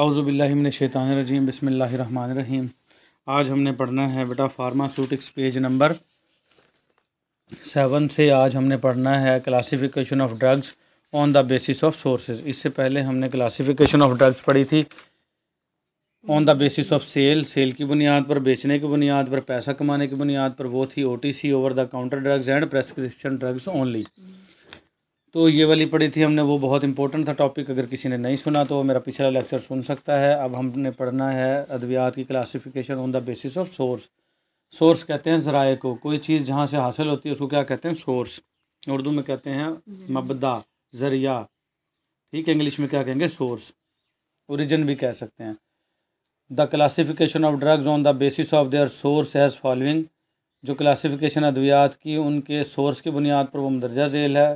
आउज़बिल्लिमिनशैतानरजीम बसमीम आज हमने पढ़ना है बेटा फार्मासूटिक्स पेज नंबर सेवन से आज हमने पढ़ना है classification of drugs on the basis of sources इससे पहले हमने क्लासिफिकेशन ऑफ ड्रग्स पढ़ी थी on the basis of sale sale की बुनियाद पर बेचने की बुनियाद पर पैसा कमाने की बुनियाद पर वो थी O T C over the counter drugs and prescription drugs only तो ये वाली पढ़ी थी हमने वो बहुत इंपॉर्टेंट था टॉपिक अगर किसी ने नहीं सुना तो मेरा पिछला लेक्चर सुन सकता है अब हमने पढ़ना है अद्वियात की classification on the basis of source source कहते हैं ज़राए को कोई चीज़ जहाँ से हासिल होती है उसको क्या कहते हैं सोर्स उर्दू में कहते हैं मबदा ज़रिया ठीक है इंग्लिश में क्या कहेंगे सोर्स ओरिजिन भी कह सकते हैं the classification of drugs on the basis of their source as following जो क्लासिफिकेशन अद्वियात की उनके सोर्स की बुनियाद पर वो मदरजा झेल है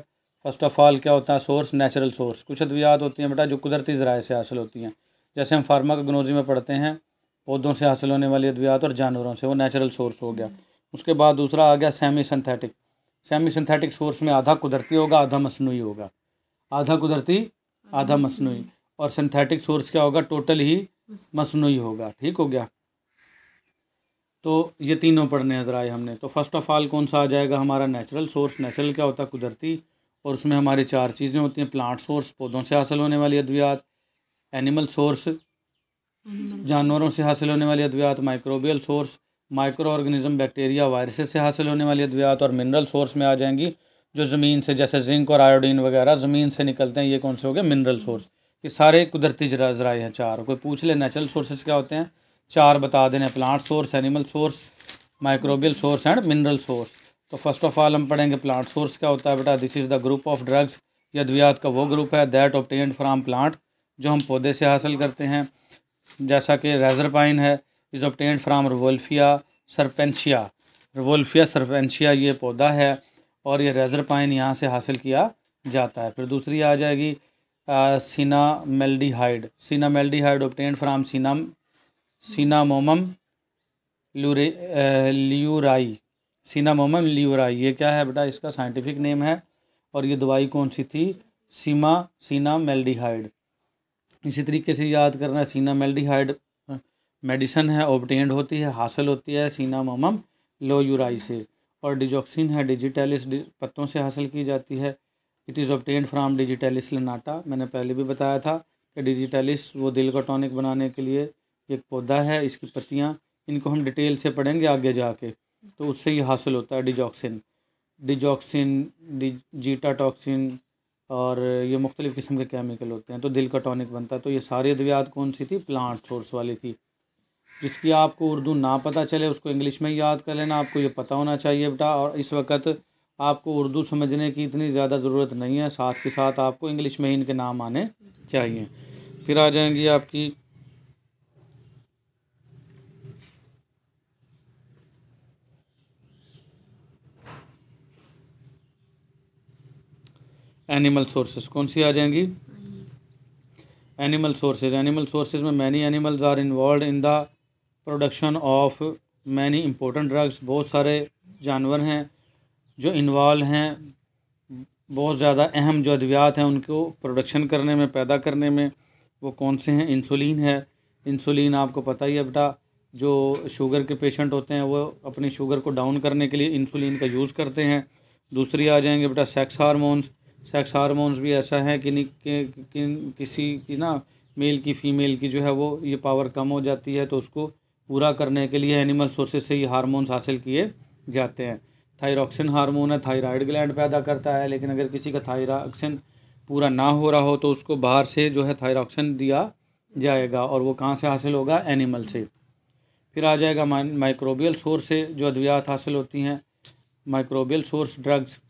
फ़र्स्ट ऑफ़ ऑल क्या होता है सोर्स नेचुरल सोर्स कुछ अद्वियात होती हैं बेटा जो कुदरती ज़राए से हासिल होती हैं जैसे हम फार्माकोगनोजी में पढ़ते हैं पौधों से हासिल होने वाली अद्वियात और जानवरों से वो नेचुरल सोर्स हो गया उसके बाद दूसरा आ गया semi synthetic semi synthetic source में आधा कुदरती होगा आधा मसनू होगा आधा कुदरती आधा मसनू और सिंथेटिक सोर्स क्या होगा टोटल ही मसनू होगा ठीक हो गया तो ये तीनों पढ़ने जराए हमने तो फर्स्ट ऑफ़ ऑल कौन सा आ जाएगा हमारा नेचुरल सोर्स नेचुरल क्या होता है कुदरती और उसमें हमारी चार चीज़ें होती हैं प्लांट सोर्स पौधों से हासिल होने वाली अद्वियात एनिमल सोर्स जानवरों से हासिल होने वाली अद्वियात microbial source micro organism bacteria viruses से हासिल होने वाली अद्वियात और मिनरल सोर्स में आ जाएंगी जो ज़मीन से जैसे जिंक और आयोडीन वगैरह ज़मीन से निकलते हैं ये कौन से हो गए मिनरल सोर्स ये सारे कुदरती जराए हैं चार कोई पूछ ले नेचुरल सोर्सेज क्या होते हैं चार बता देने plant source animal source microbial source and mineral source तो फर्स्ट ऑफ ऑल हम पढ़ेंगे प्लांट सोर्स क्या होता है बेटा this is the group of drugs या द्वियात का वो ग्रुप है दैट ऑप्टेन फ्राम प्लांट जो हम पौधे से हासिल करते हैं जैसा कि रेजरपाइन है is obtained from Rauwolfia serpentina Rauwolfia serpentina ये पौधा है और ये रेजरपाइन यहाँ से हासिल किया जाता है फिर दूसरी आ जाएगी सीना मेल्डिहाइड सीना मेल्डिहाइड ऑप्टेन फ्राम सीना सीनामोमम ल्यूराई सीनामोमम लीवरा ये क्या है बेटा इसका साइंटिफिक नेम है और ये दवाई कौन सी थी सीमा सीना मेल्डिहाइड इसी तरीके से याद करना है सीना मेल्डिहाइड मेडिसन है ओबटेंड होती है हासिल होती है सीनामोमम लोयूराई से और डिजॉक्सिन है डिजिटेलिस पत्तों से हासिल की जाती है it is obtained from Digitalis lanata मैंने पहले भी बताया था कि डिजिटेलिस वो दिल का टॉनिक बनाने के लिए एक पौधा है इसकी पत्तियाँ इनको हम डिटेल से पढ़ेंगे आगे जाके तो उससे ये हासिल होता है डिजॉक्सिन डिजॉक्सिन जीटा टॉक्सिन और ये मुख्तलिफ़ किस्म के केमिकल होते हैं तो दिल का टॉनिक बनता है तो ये सारी अद्वियात कौन सी थी प्लांट सोर्स वाली थी जिसकी आपको उर्दू ना पता चले उसको इंग्लिश में याद कर लेना आपको ये पता होना चाहिए बेटा और इस वक्त आपको उर्दू समझने की इतनी ज़्यादा ज़रूरत नहीं है साथ के साथ आपको इंग्लिश में ही इनके नाम आने चाहिए फिर आ जाएंगी आपकी एनिमल सोर्सेज कौन सी आ जाएंगी एनिमल सोर्सेज एनिमल सोर्सेज में many animals are involve in the production of many important drugs बहुत सारे जानवर हैं जो इन्वॉल्व हैं बहुत ज़्यादा अहम जो अद्वियात हैं उनको प्रोडक्शन करने में पैदा करने में वो कौन से हैं इंसुलिन है इंसुलिन आपको पता ही है बेटा जो शुगर के पेशेंट होते हैं वो अपनी शुगर को डाउन करने के लिए इंसुलिन का यूज़ करते हैं दूसरी आ जाएंगे बेटा सेक्स हारमोन्स सेक्स हारमोन्स भी ऐसा है कि, कि, कि किसी की ना मेल की फ़ीमेल की जो है वो ये पावर कम हो जाती है तो उसको पूरा करने के लिए एनिमल सोर्सेज से ये हारमोन्स हासिल किए जाते हैं थायरॉक्सिन हार्मोन है थायराइड ग्लैंड पैदा करता है लेकिन अगर किसी का थायरॉक्सिन पूरा ना हो रहा हो तो उसको बाहर से जो है थायरॉक्सिन दिया जाएगा और वो कहाँ से हासिल होगा एनिमल से फिर आ जाएगा माइक्रोबियल सोर्स से जो अद्वियात हासिल होती हैं माइक्रोबियल सोर्स ड्रग्स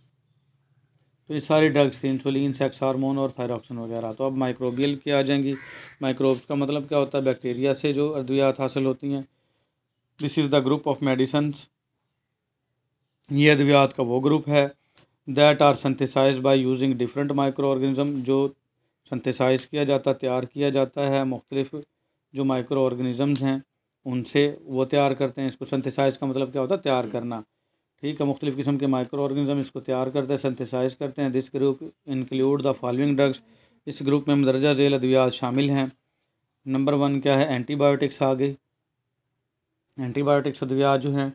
तो ये सारी ड्रग्स थे इंसुलिन सेक्स हार्मोन और थायरॉक्सिन वगैरह तो अब माइक्रोबियल की आ जाएंगी माइक्रोब्स का मतलब क्या होता है बैक्टीरिया से जो अद्वियात हासिल होती हैं this is the group of medicine ये अद्वियात का वो ग्रुप है that are synthesize by using different micro organism जो सन्थिसाइज किया जाता तैयार किया जाता है मुख्तलिफ जो माइक्रो ऑर्गेनिज़म्स हैं उनसे वो तैयार करते हैं इसको सेंथिसाइज़ का मतलब क्या होता है तैयार करना ठीक है मुख्तलिफ़ किस्म के माइक्रो ऑर्गेजम इसको तैयार करते हैं सेंथिसाइज करते हैं this group include the following drugs इस ग्रुप में मदरजा झेल अद्वियात शामिल हैं नंबर वन क्या है एंटीबायोटिक्स आ गई एंटीबायोटिक्स अद्वियात जो हैं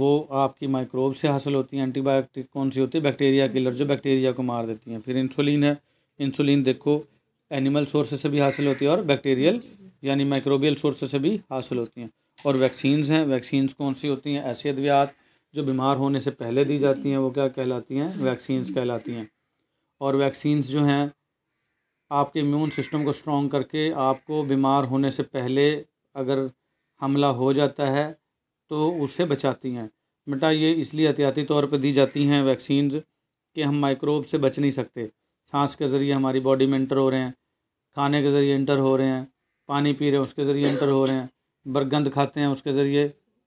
वो आपकी माइक्रोब से हासिल होती हैं एंटीबायोटिक कौन सी होती है बैक्टीरिया किलर जो बैक्टीरिया को मार देती हैं फिर इंसुलिन है इंसुलिन देखो एनिमल सोर्स से भी हासिल होती है और बैक्टीरियल यानी माइक्रोबियल सोर्स से भी हासिल होती हैं और वैक्सीन हैं वैक्सीन्स कौन सी होती हैं ऐसी अद्वियात जो बीमार होने से पहले दी जाती हैं वो क्या कहलाती हैं वैक्सीन्स कहलाती हैं और वैक्सीन्स जो हैं आपके इम्यून सिस्टम को स्ट्रॉन्ग करके आपको बीमार होने से पहले अगर हमला हो जाता है तो उसे बचाती हैं बेटा ये इसलिए एहतियाती तौर पर दी जाती हैं वैक्सीन्स कि हम माइक्रोब से बच नहीं सकते सांस के ज़रिए हमारी बॉडी में इंटर हो रहे हैं खाने के ज़रिए इंटर हो रहे हैं पानी पी रहे हैं उसके ज़रिए इंटर हो रहे हैं बरगंद खाते हैं उसके ज़रिए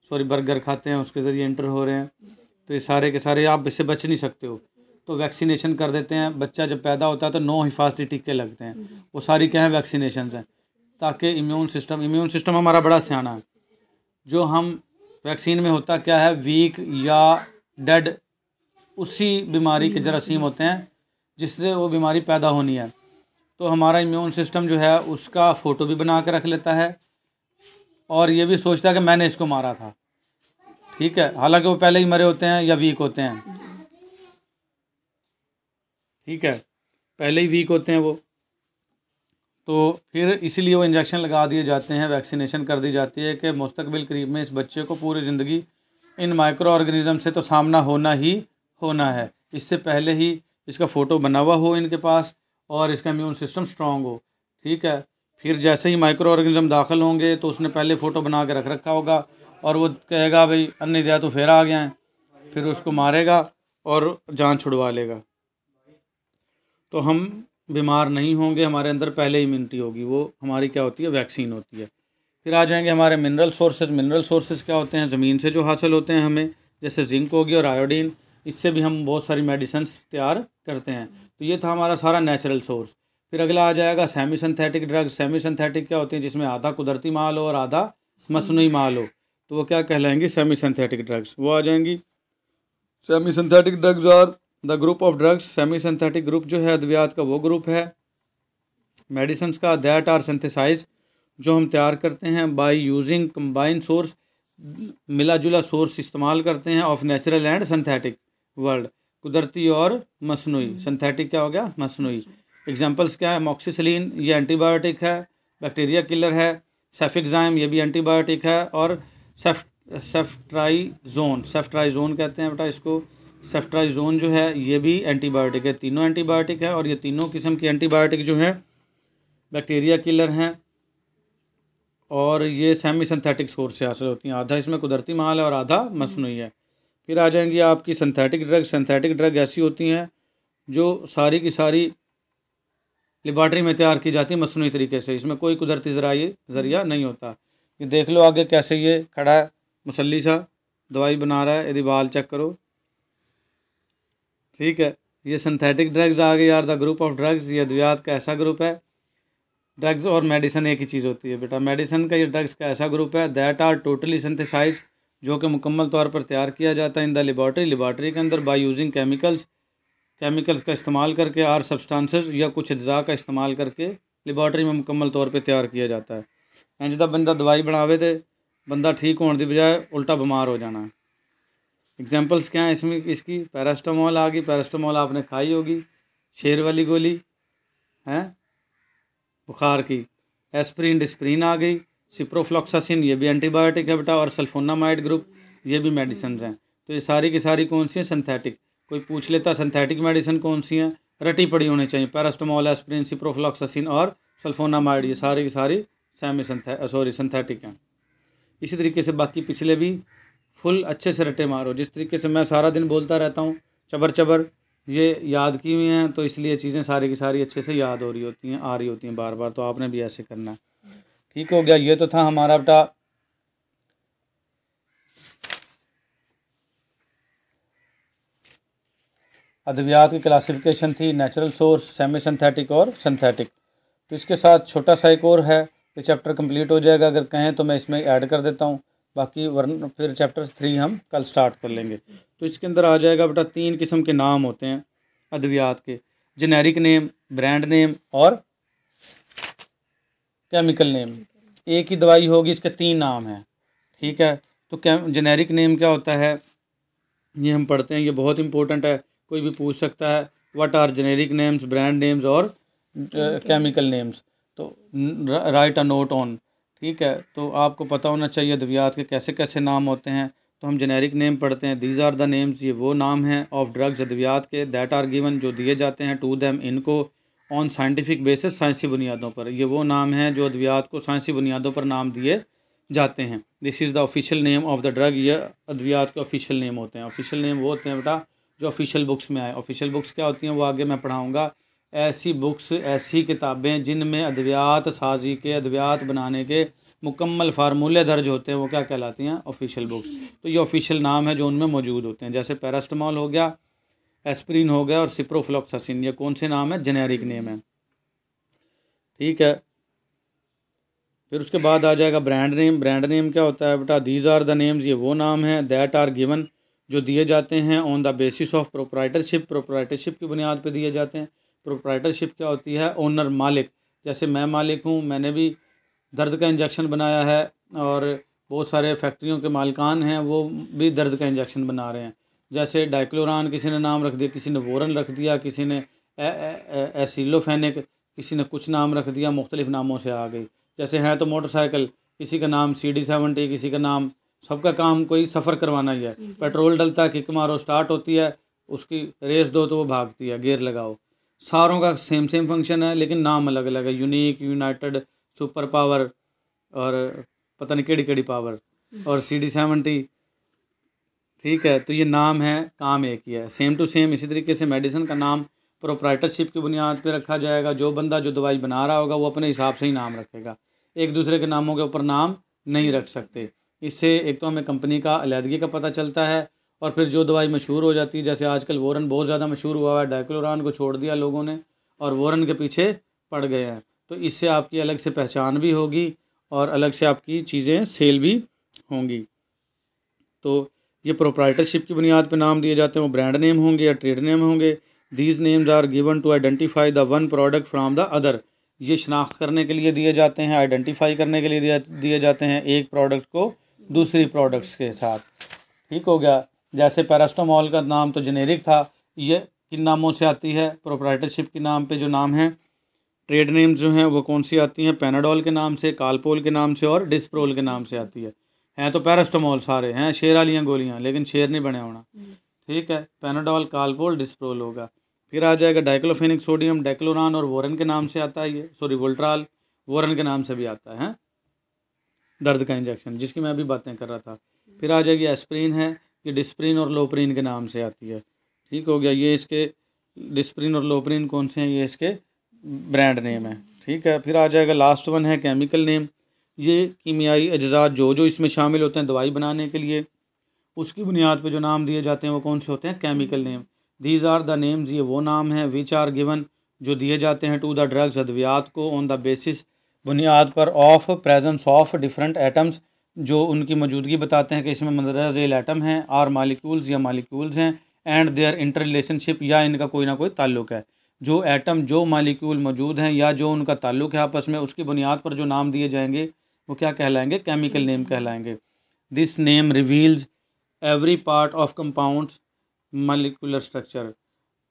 सॉरी बर्गर खाते हैं उसके ज़रिए इंटर हो रहे हैं तो ये सारे के सारे आप इससे बच नहीं सकते हो तो वैक्सीनेशन कर देते हैं बच्चा जब पैदा होता है तो नौ हिफाजती टीके लगते हैं वो सारी क्या है वैक्सीनेशन हैं ताकि इम्यून सिस्टम इम्यून सिस्टम हमारा बड़ा सियाना है जो हम वैक्सीन में होता क्या है वीक या डेड उसी बीमारी के जरासीम होते हैं जिससे वो बीमारी पैदा होनी है तो हमारा इम्यून सिस्टम जो है उसका फ़ोटो भी बना के रख लेता है और ये भी सोचता है कि मैंने इसको मारा था ठीक है हालांकि वो पहले ही मरे होते हैं या वीक होते हैं ठीक है पहले ही वीक होते हैं वो तो फिर इसीलिए वो इंजेक्शन लगा दिए जाते हैं वैक्सीनेशन कर दी जाती है कि मुस्तबिल करीब में इस बच्चे को पूरी ज़िंदगी इन माइक्रो ऑर्गेनिज़म से तो सामना होना ही होना है इससे पहले ही इसका फ़ोटो बना हुआ हो इनके पास और इसका इम्यून सिस्टम स्ट्रांग हो ठीक है फिर जैसे ही माइक्रो ऑर्गेनिज्म दाखिल होंगे तो उसने पहले फ़ोटो बना के रख रखा होगा और वो कहेगा भाई अन्य दिया तो फिर आ गया है फिर उसको मारेगा और जान छुड़वा लेगा तो हम बीमार नहीं होंगे हमारे अंदर पहले इम्यूनिटी होगी वो हमारी क्या होती है वैक्सीन होती है फिर आ जाएंगे हमारे मिनरल सोर्सेज मिनरल सोर्सेज क्या होते हैं ज़मीन से जो हासिल होते हैं हमें जैसे जिंक होगी और आयोडीन इससे भी हम बहुत सारी मेडिसन्स तैयार करते हैं तो ये था हमारा सारा नेचुरल सोर्स फिर अगला आ जाएगा semi synthetic drugs semi synthetic क्या होते हैं जिसमें आधा कुदरती माल हो और आधा मसनू माल हो तो वो क्या कहलाएंगे सेमी सिंथेटिक ड्रग्स वो आ जाएंगी semi synthetic drugs are the group of drugs semi synthetic group जो है अद्वियात का वो ग्रुप है मेडिसन्स का दैट आर सिंथिसाइज जो हम तैयार करते हैं बाई यूजिंग कम्बाइन सोर्स मिला जुला सोर्स इस्तेमाल करते हैं of natural and synthetic world कुदरती और मसनू सिंथेटिक क्या हो गया मसनू एग्जाम्पल्स क्या है मॉक्सीसिलीन ये एंटीबायोटिक है बैक्टीरिया किलर है सेफिक्जाम ये भी एंटीबायोटिक है और सेफ सेफ्ट्राइजोन सेफ्ट्राइजोन कहते हैं बेटा इसको सेफ्ट्राइजोन जो है ये भी एंटीबायोटिक है तीनों एंटीबायोटिक है और ये तीनों किस्म की एंटीबायोटिक जो है बैक्टीरिया किलर हैं और ये सेमी सिंथेटिक सोर्स से हासिल होती हैं आधा इसमें कुदरती माल है और आधा मसनू है फिर आ जाएंगी आपकी सिंथेटिक ड्रग सिंथेटिक ड्रग ऐसी होती हैं जो सारी की सारी लेबार्ट्री में तैयार की जाती है मसनू तरीके से इसमें कोई कुदरती ज़राए ज़रिया नहीं होता ये देख लो आगे कैसे ये खड़ा है मुसली सा दवाई बना रहा है यदि बाल चेक करो ठीक है ये सिंथेटिक ड्रग्स आ गए यार द ग्रुप ऑफ ड्रग्स ये अद्वियात का ऐसा ग्रुप है ड्रग्स और मेडिसिन एक ही चीज़ होती है बेटा मेडिसिन का ये ड्रग्स का ऐसा ग्रुप है दैट आर टोटली सिंथेसाइज जो कि मुकम्मल तौर पर तैयार किया जाता है इन द लेबॉर्ट्री लेबॉर्ट्री के अंदर बाई यूजिंग केमिकल्स केमिकल्स का इस्तेमाल करके आर सब्सटेंसेस या कुछ अज्जा का इस्तेमाल करके लेबॉट्री में मुकम्मल तौर पर तैयार किया जाता है ਇੰਜ बंदा दवाई बनावे तो बंदा ठीक होने की बजाय उल्टा बीमार हो जाना है एग्जाम्पल्स क्या हैं इसमें इसकी पैरास्टामोल आ गई पैरास्टामोल आपने खाई होगी शेर वाली गोली हैं बुखार की एस्प्रीन डिस्प्रीन आ गई सिप्रोफ्लॉक्सासिन ये भी एंटीबायोटिक है बेटा और सल्फोनामाइड ग्रुप ये भी मेडिसन हैं तो ये सारी की सारी कौन सी है सिंथेटिक कोई पूछ लेता सिंथेटिक मेडिसिन कौन सी हैं रटी पड़ी होनी चाहिए पैरास्टामोल एस्प्रिन सिप्रोफ्लॉक्सासिन और सल्फोनामाइड ये सारी की सारी सेमी सॉरी सिंथेटिक हैं इसी तरीके से बाकी पिछले भी फुल अच्छे से रटे मारो जिस तरीके से मैं सारा दिन बोलता रहता हूँ चबर चबर ये याद की हुई हैं तो इसलिए चीज़ें सारी की सारी अच्छे से याद हो रही होती हैं आ रही होती हैं बार बार तो आपने भी ऐसे करना है ठीक हो गया ये तो था हमारा बेटा अद्वियात की क्लासिफिकेशन थी नेचुरल सोर्स सेमी सिंथेटिक और सिंथेटिक तो इसके साथ छोटा सा एक और है ये चैप्टर कंप्लीट हो जाएगा अगर कहें तो मैं इसमें ऐड कर देता हूँ बाकी वर्न फिर चैप्टर थ्री हम कल स्टार्ट कर लेंगे तो इसके अंदर आ जाएगा बेटा तीन किस्म के नाम होते हैं अद्वियात के जेनेरिक नेम ब्रांड नेम और केमिकल नेम एक ही दवाई होगी इसके तीन नाम हैं ठीक है तो जेनेरिक नेम क्या होता है ये हम पढ़ते हैं ये बहुत इंपॉर्टेंट है कोई भी पूछ सकता है what are generic names brand names और केमिकल uh, नेम्स तो राइट अ नोट ऑन ठीक है तो आपको पता होना चाहिए अद्वियात के कैसे कैसे नाम होते हैं तो हम जेनेरिक नेम पढ़ते हैं दीज आर द नेम्स ये वो नाम हैं ऑफ ड्रग्स अद्वियात के दैट आर गिवन जो दिए जाते हैं टू दैम इनको ऑन साइंटिफिक बेसिस साइंसी बुनियादों पर ये वो नाम हैं जो अद्वियात को साइंसी बुनियादों पर नाम दिए जाते हैं this is the official name of the drug ये अद्वियात के ऑफिशियल नेम होते हैं ऑफिशियल नेम वो होते हैं बेटा जो ऑफिशियल बुक्स में आए ऑफिशियल बुक्स क्या होती हैं वो आगे मैं पढ़ाऊँगा ऐसी बुक्स ऐसी किताबें जिनमें अद्वियात साजी के अद्वियात बनाने के मुकम्मल फार्मूले दर्ज होते हैं वो क्या कहलाती हैं ऑफिशियल बुक्स तो ये ऑफिशियल नाम है जो उनमें मौजूद होते हैं जैसे पैरास्टामॉल हो गया एस्प्रिन हो गया और सिप्रोफ्लॉक्सासिन ये कौन से नाम है जेनेरिक नेम है ठीक है फिर उसके बाद आ जाएगा ब्रांड नेम ब्रांड नेम क्या होता है बेटा दीज आर द नेम्स ये वो नाम है दैट आर गिवन जो दिए जाते हैं on the basis of proprietorship proprietorship की बुनियाद पर दिए जाते हैं प्रोप्राइटरशिप क्या होती है ओनर मालिक जैसे मैं मालिक हूँ मैंने भी दर्द का इंजेक्शन बनाया है और बहुत सारे फैक्ट्रियों के मालकान हैं वो भी दर्द का इंजेक्शन बना रहे हैं जैसे डाइक्लोरान किसी ने नाम रख दिया किसी ने वोरन रख दिया किसी ने एसिलोफेनिक किसी ने कुछ नाम रख दिया मुख्तलिफ नामों से आ गई जैसे हैं तो मोटरसाइकिल किसी का नाम सी डी सेवेंटी किसी का नाम सबका काम कोई सफ़र करवाना ही है पेट्रोल डलता है किक मारो स्टार्ट होती है उसकी रेस दो तो वो भागती है गेयर लगाओ सारों का सेम सेम फंक्शन है लेकिन नाम अलग अलग है यूनिक यूनाइटेड सुपर पावर और पता नहीं केड़ी केड़ी पावर और सी डी सेवेंटी ठीक है तो ये नाम है काम एक ही है सेम टू सेम इसी तरीके से मेडिसिन का नाम प्रोप्राइटरशिप की बुनियाद पर रखा जाएगा जो बंदा जो दवाई बना रहा होगा वो अपने हिसाब से ही नाम रखेगा एक दूसरे के नामों के ऊपर नाम नहीं रख सकते इससे एक तो हमें कंपनी का अलीहदगी का पता चलता है और फिर जो दवाई मशहूर हो जाती है जैसे आजकल वोरन बहुत ज़्यादा मशहूर हुआ है डाइक्लोरान को छोड़ दिया लोगों ने और वोरन के पीछे पड़ गए हैं तो इससे आपकी अलग से पहचान भी होगी और अलग से आपकी चीज़ें सेल भी होंगी तो ये प्रोप्राइटरशिप की बुनियाद पर नाम दिए जाते हैं वो ब्रांड नेम होंगे या ट्रेड नेम होंगे these names are given to identify the one product from the other ये शनाख्त करने के लिए दिए जाते हैं आइडेंटिफाई करने के लिए दिए जाते हैं एक प्रोडक्ट को दूसरी प्रोडक्ट्स के साथ ठीक हो गया जैसे पैरास्टामॉल का नाम तो जेनेरिक था ये किन नामों से आती है प्रोप्राइटरशिप के नाम पे जो नाम हैं ट्रेड नेम्स जो हैं वो कौन सी आती हैं पेनाडोल के नाम से कालपोल के नाम से और डिस्प्रोल के नाम से आती है हैं तो पैरास्टामॉल सारे हैं शेर वालियाँ गोलियाँ लेकिन शेर नहीं बने होना ठीक है पेनाडोल कालपोल डिस्प्रोल होगा फिर आ जाएगा डाइक्लोफेनिक सोडियम डाइक्लोरान और वोरन के नाम से आता है ये सॉरी वोल्ट्राल वोरन के नाम से भी आता है दर्द का इंजेक्शन जिसकी मैं अभी बातें कर रहा था फिर आ जाएगी एस्प्रिन है ये डिस्प्रीन और लोप्रिन के नाम से आती है ठीक हो गया ये इसके डिस्प्रीन और लोप्रिन कौन से हैं ये इसके ब्रांड नेम है ठीक है फिर आ जाएगा लास्ट वन है केमिकल नेम ये कीमियाई अज्जा जो जो इसमें शामिल होते हैं दवाई बनाने के लिए उसकी बुनियाद पर जो नाम दिए जाते हैं वो कौन से होते हैं chemical name these are the names ये वो नाम है विच आर गिवन जो दिए जाते हैं टू द ड्रग्स अद्वियात को ऑन द बेसिस बुनियाद पर of presence of different atoms जो उनकी मौजूदगी बताते हैं कि इसमें मंदरज झेल एटम हैं आर मालिक्यूल्स या मालिक्यूल्स हैं एंड देयर इंटर रिलेशनशिप या इनका कोई ना कोई ताल्लुक है जो एटम जो मालिक्यूल मौजूद हैं या जो उनका ताल्लुक है आपस में उसकी बुनियाद पर जो नाम दिए जाएंगे वो क्या कहलाएंगे केमिकल नेम कहलाएंगे this name reveals every part of compound molecular structure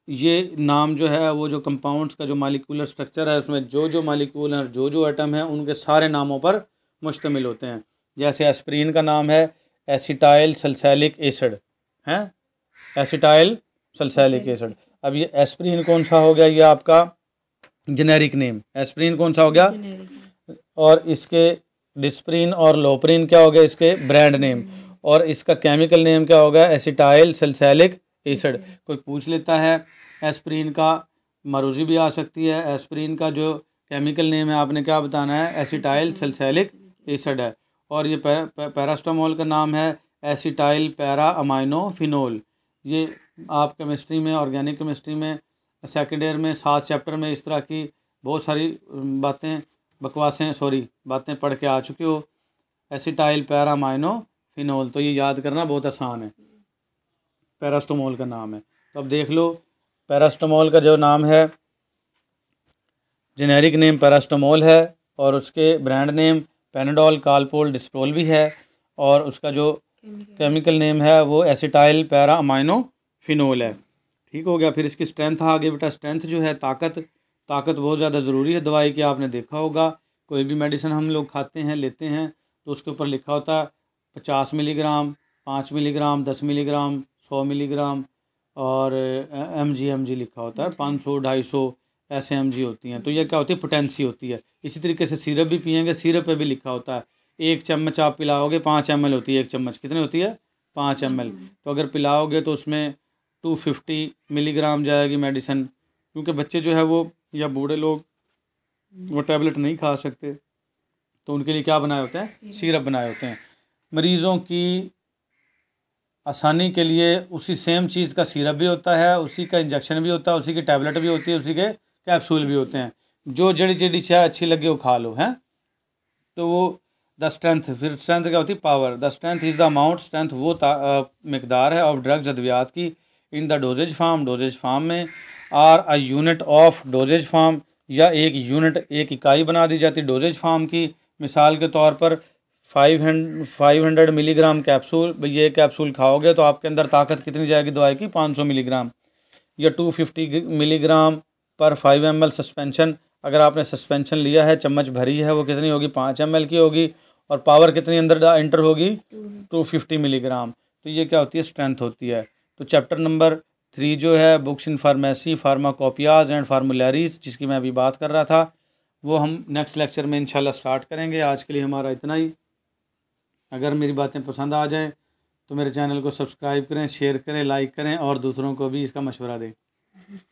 ये नाम जो है वो जो कंपाउंड्स का जो मालिकुलर स्ट्रक्चर है उसमें जो जो मालिकूल हैं जो जो आइटम हैं उनके सारे नामों पर मुश्तमिल होते हैं जैसे एस्प्रीन का नाम है एसिटाइल सल्सैलिक एसिड हैं एसिटाइल सल्सैलिक एसिड अब ये एस्प्रीन कौन सा हो गया ये आपका जेनेरिक नेम एस्प्रीन कौन सा हो गया और इसके डिस्प्रीन और लोप्रीन क्या हो गया इसके ब्रांड नेम hmm। और इसका केमिकल नेम क्या होगा एसिटाइल सल्सैलिक एसड कोई पूछ लेता है एस्प्रीन का मरूजी भी आ सकती है एस्प्रीन का जो केमिकल नेम है आपने क्या बताना है एसिटाइल सल्सैलिक एसड है और ये पैरास्टामोल का नाम है एसीटाइल पैरा अमाइनोफिनोल ये आप केमिस्ट्री में ऑर्गेनिक केमिस्ट्री में सेकेंड ईयर में सात चैप्टर में इस तरह की बहुत सारी बातें बकवासें सॉरी बातें पढ़ के आ चुके हो एसीटाइल माइनो फिनोल तो ये याद करना बहुत आसान है पैरास्टोमोल का नाम है तो अब देख लो पैरास्टोमोल का जो नाम है जेनेरिक नेम पैरास्टोमोल है और उसके brand name Panadol Calpol Disprol भी है और उसका जो केमिकल नेम है वो एसिटाइल पैरा अमाइनो फिनोल है ठीक हो गया फिर इसकी स्ट्रेंथ आगे बेटा स्ट्रेंथ जो है ताकत ताकत बहुत ज़्यादा ज़रूरी है दवाई की आपने देखा होगा कोई भी मेडिसिन हम लोग खाते हैं लेते हैं तो उसके ऊपर लिखा होता है पचास मिलीग्राम पाँच मिलीग्राम दस मिलीग्राम सौ मिलीग्राम और एम जी एम जी लिखा होता है पाँच सौ ढाई सौ ऐसे एम जी होती हैं तो यह क्या होती है पोटेंसी होती है इसी तरीके से सिरप भी पियेंगे सिरप पे भी लिखा होता है एक चम्मच आप पिलाओगे पाँच एम होती है एक चम्मच कितनी होती है पाँच एम तो अगर पिलाओगे तो उसमें टू फिफ्टी मिलीग्राम जाएगी मेडिसन क्योंकि बच्चे जो है वो या बूढ़े लोग वो टैबलेट नहीं खा सकते तो उनके लिए क्या बनाए होते हैं सीरप बनाए होते हैं मरीज़ों की आसानी के लिए उसी सेम चीज़ का सिरप भी होता है उसी का इंजेक्शन भी होता है उसी की टैबलेट भी होती है उसी के कैप्सूल भी होते हैं जो जड़ी जड़ी चाय अच्छी लगे वो खा लो हैं तो वो द स्ट्रेंथ फिर स्ट्रेंथ क्या होती है power the strength is the amount strength वो मकदार है ऑफ ड्रग्स अद्वियात की in the dosage form dosage form में or a unit of dosage form या एक यूनिट एक इकाई बना दी जाती डोजेज फार्म की मिसाल के तौर पर फाइव हंड फाइव हंड्रेड मिलीग्राम कैप्सूल ये कैप्सूल खाओगे तो आपके अंदर ताकत कितनी जाएगी दवाई की पाँच सौ मिलीग्राम या टू फिफ्टी मिलीग्राम पर फाइव एम एल सस्पेंशन अगर आपने सस्पेंशन लिया है चम्मच भरी है वो कितनी होगी पाँच एम एल की होगी और पावर कितनी अंदर एंटर होगी टू फिफ्टी मिलीग्राम तो ये क्या होती है स्ट्रेंथ होती है तो चैप्टर नंबर थ्री जो है books in pharmacy pharmacopoeias and formularies जिसकी मैं अभी बात कर रहा था वो हम नेक्स्ट लेक्चर में इंशाल्लाह स्टार्ट करेंगे आज के लिए हमारा इतना ही अगर मेरी बातें पसंद आ जाए तो मेरे चैनल को सब्सक्राइब करें शेयर करें लाइक करें और दूसरों को भी इसका मशवरा दें